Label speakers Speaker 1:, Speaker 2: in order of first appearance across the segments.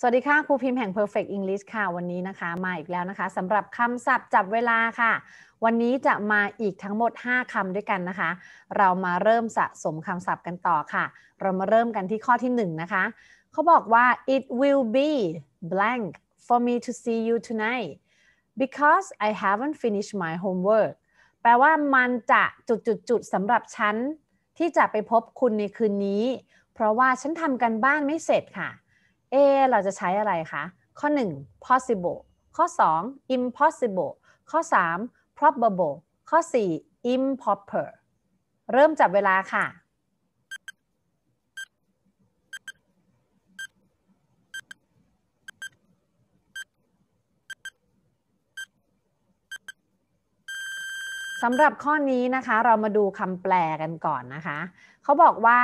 Speaker 1: สวัสดีค่ะ ครูพิมพ์แห่ง Perfect English ค่ะ วันนี้นะคะ มาอีกแล้วนะคะสำหรับคำศัพท์จับเวลาค่ะ วันนี้จะมาอีกทั้งหมด 5 คำด้วยกันนะคะ เรามาเริ่มสะสมคำศัพท์กันต่อค่ะ เรามาเริ่มกันที่ข้อที่ 1 นะคะเขาบอกว่า it will be blank for me to see you tonight because I haven't finished my homework แปลว่ามันจะจุดๆๆสำหรับฉันที่จะไปพบคุณในคืนนี้ เพราะว่าฉันทำกันบ้านไม่เสร็จค่ะเอเราจะใช้อะไรคะ ข้อ 1 possible ข้อ 2 impossible ข้อ 3 probable ข้อ 4 improper เริ่มจับเวลาค่ะ สำหรับข้อนี้นะคะ เรามาดูคำแปลกันก่อนนะคะ เขาบอกว่า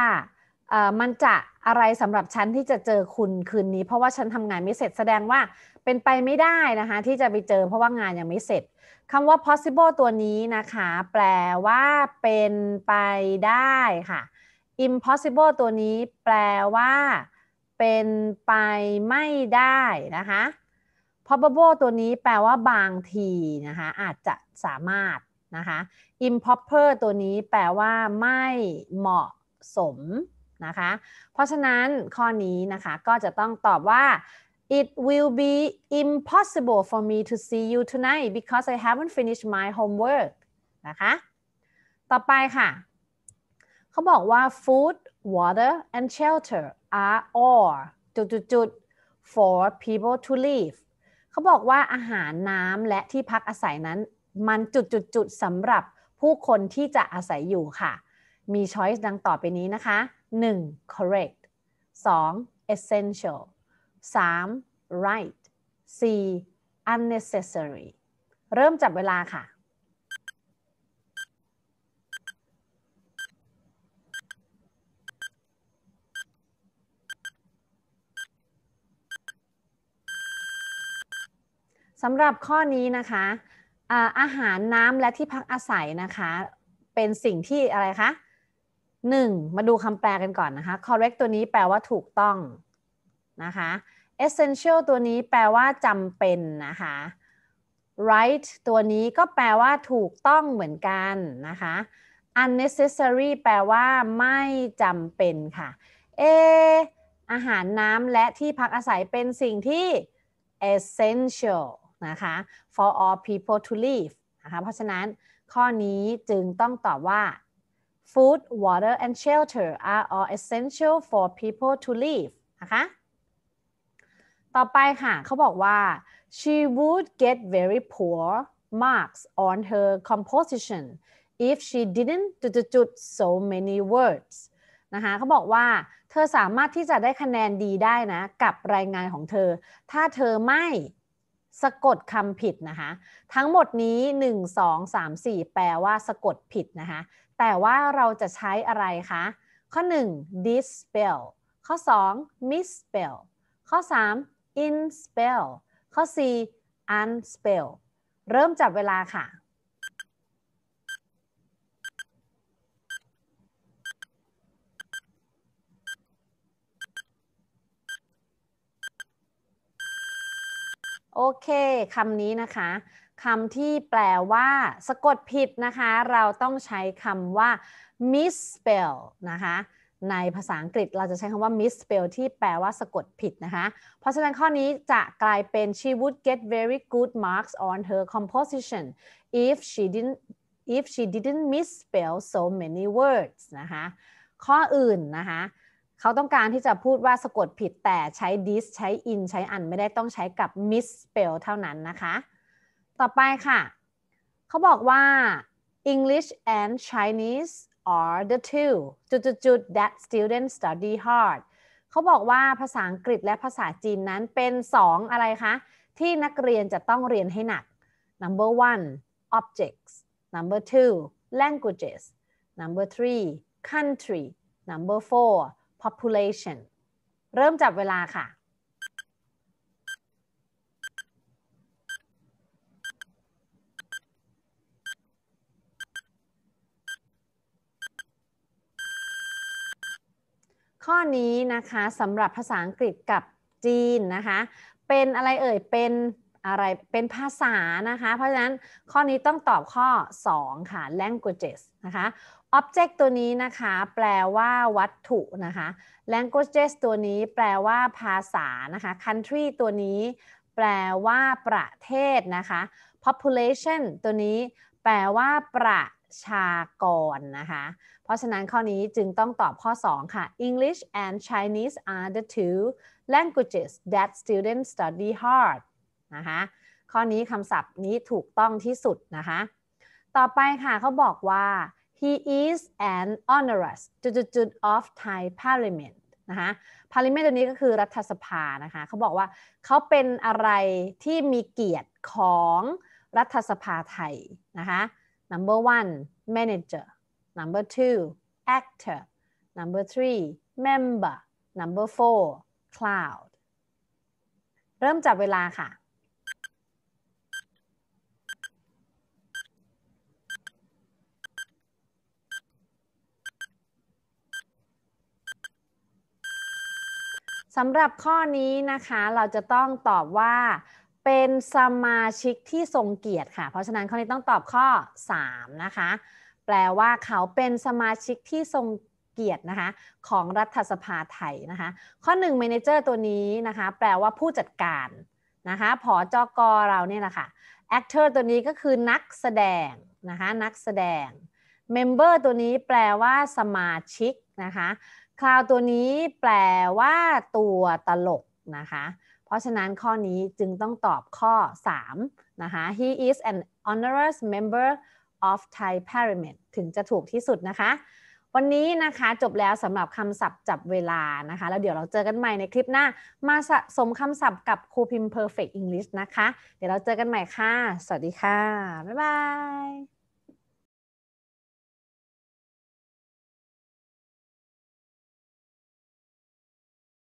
Speaker 1: มันจะอะไรสำหรับฉันที่จะเจอคุณ คืนนี้ เพราะว่าฉันทำงานไม่เสร็จแสดงว่าเป็นไปไม่ได้นะคะที่จะไปเจอ เพราะว่างาน ยัง ไม่เสร็จคำว่า possible ตัวนี้นะคะ แปลว่าเป็นไปได้ ค่ะ impossible ตัวนี้แปลว่า เป็นไปไม่ได้ นะคะ probable ตัวนี้แปลว่าบางทีนะคะอาจจะสามารถนะคะ improper ตัวนี้แปลว่าไม่เหมาะสมนะคะ เพราะฉะนั้นข้อนี้นะคะก็จะต้องตอบว่า It will be impossible for me to see you tonight because I haven't finished my homework นะคะ ต่อไปค่ะเขาบอกว่า food water and shelter are all จุดจุดจุด for people to live เขาบอกว่าอาหารน้ำและที่พักอาศัยนั้นมันจุดจุดจุดสำหรับผู้คนที่จะอาศัยอยู่ค่ะ มีช้อยส์ดังต่อไปนี้นะคะ 1. correct 2. essential 3. right 4. unnecessary เริ่มจับเวลาค่ะ สำหรับข้อนี้นะคะ อาหารน้ำและที่พักอาศัยนะคะ เป็นสิ่งที่อะไรคะหนึ่งมาดูคำแปลกันก่อนนะคะ correct ตัวนี้แปลว่าถูกต้อง นะคะ essential ตัวนี้แปลว่าจำเป็นนะคะ right ตัวนี้ก็แปลว่าถูกต้องเหมือนกันนะคะ unnecessary แปลว่าไม่จำเป็นค่ะเออาหารน้ำและที่พักอาศัยเป็นสิ่งที่ essential นะคะ for all people to live นะคะเพราะฉะนั้นข้อนี้จึงต้องตอบว่า Food, water, and shelter are all essential for people to live นะคะต่อไปค่ะเขาบอกว่า she would get very poor marks on her composition if she didn't จุดด so many words นะคะเขาบอกว่าเธอสามารถที่จะได้คะแนนดีได้นะกับรายงานของเธอ ถ้าเธอไม่สะกดคำผิดนะคะ ทั้งหมดนี้ 1 2 3 4 แปลว่าสะกดผิดนะคะ แต่ว่าเราจะใช้อะไรคะ ข้อ1 dispel ข้อ 2 misspell ข้อ 3 inspell ข้อ4 unspell เริ่มจับเวลาค่ะโอเคคำนี้นะคะคำที่แปลว่า สะกดผิดนะคะ เราต้องใช้คำว่า misspell นะคะในภาษาอังกฤษเราจะใช้คำว่า misspell ที่แปลว่าสะกดผิดนะคะ เพราะฉะนั้นข้อนี้จะกลายเป็น she would get very good marks on her composition if she didn't if she didn't misspell so many words นะคะข้ออื่นนะคะเขาต้องการที่จะพูดว่าสะกดผิดแต่ใช้ this ใช้ in ใช้ un ไม่ได้ต้องใช้กับ misspell เท่านั้นนะคะต่อไปค่ะ เขาบอกว่า English and Chinese are the two จุดจจุุดด that students study hard เขาบอกว่าภาษาอังกฤษและภาษาจีนนั้นเป็นสองอะไรคะที่นักเรียนจะต้องเรียนให้หนัก number one objects number two languages number three country number four population เริ่มจับเวลาค่ะ ข้อนี้นะคะสำหรับภาษาอังกฤษกับจีนนะคะ เป็นอะไรเอ่ยเป็นอะไรเป็นภาษานะคะ เพราะฉะนั้นข้อนี้ต้องตอบข้อ2ค่ะ languages นะคะ object ตัวนี้นะคะแปลว่าวัตถุนะคะ languages ตัวนี้แปลว่าภาษานะคะ country ตัวนี้แปลว่าประเทศนะคะ population ตัวนี้แปลว่า ประชากรนะคะ เพราะฉะนั้นข้อนี้จึงต้องตอบข้อ2ค่ะ English and Chinese are the two languages that students study hard นะคะข้อนี้คำศัพท์นี้ถูกต้องที่สุดนะคะต่อไปค่ะเขาบอกว่า he is an honorus จุดๆ of Thai Parliament นะคะ Parliament ตัวนี้ก็คือรัฐสภานะคะเขาบอกว่าเขาเป็นอะไรที่มีเกียรติของรัฐสภาไทยนะคะ number one manager number two actor number three member number four cloud เริ่มจับเวลาค่ะสำหรับข้อนี้นะคะ เราจะต้องตอบว่า เป็นสมาชิกที่ทรงเกียรติค่ะเพราะฉะนั้นข้อนี้ต้องตอบข้อ3นะคะแปลว่าเขาเป็นสมาชิกที่ทรงเกียรตินะคะของรัฐสภาไทยนะคะข้อ 1 Manager ตัวนี้นะคะแปลว่าผู้จัดการนะคะผอจอกอเราเนี่ยนะคะ Actor ตัวนี้ก็คือนักแสดง นะคะนักแสดง Member ตัวนี้แปลว่าสมาชิกนะคะคลาวตัวนี้แปลว่าตัวตลกนะคะ เพราะฉะนั้นข้อนี้จึงต้องตอบข้อ3นะคะ he is an h o n o r o u s member of Thai Parliament ถึงจะถูกที่สุดนะคะ วันนี้นะคะจบแล้วสำหรับคำศัพท์จับเวลานะคะ แล้วเดี๋ยวเราเจอกันใหม่ในคลิปหน้ามาสะสมคำศัพท์กับครูพิมพ์ Perfect English นะคะ เดี๋ยวเราเจอกันใหม่ค่ะ สวัสดีค่ะ บ๊ายบาย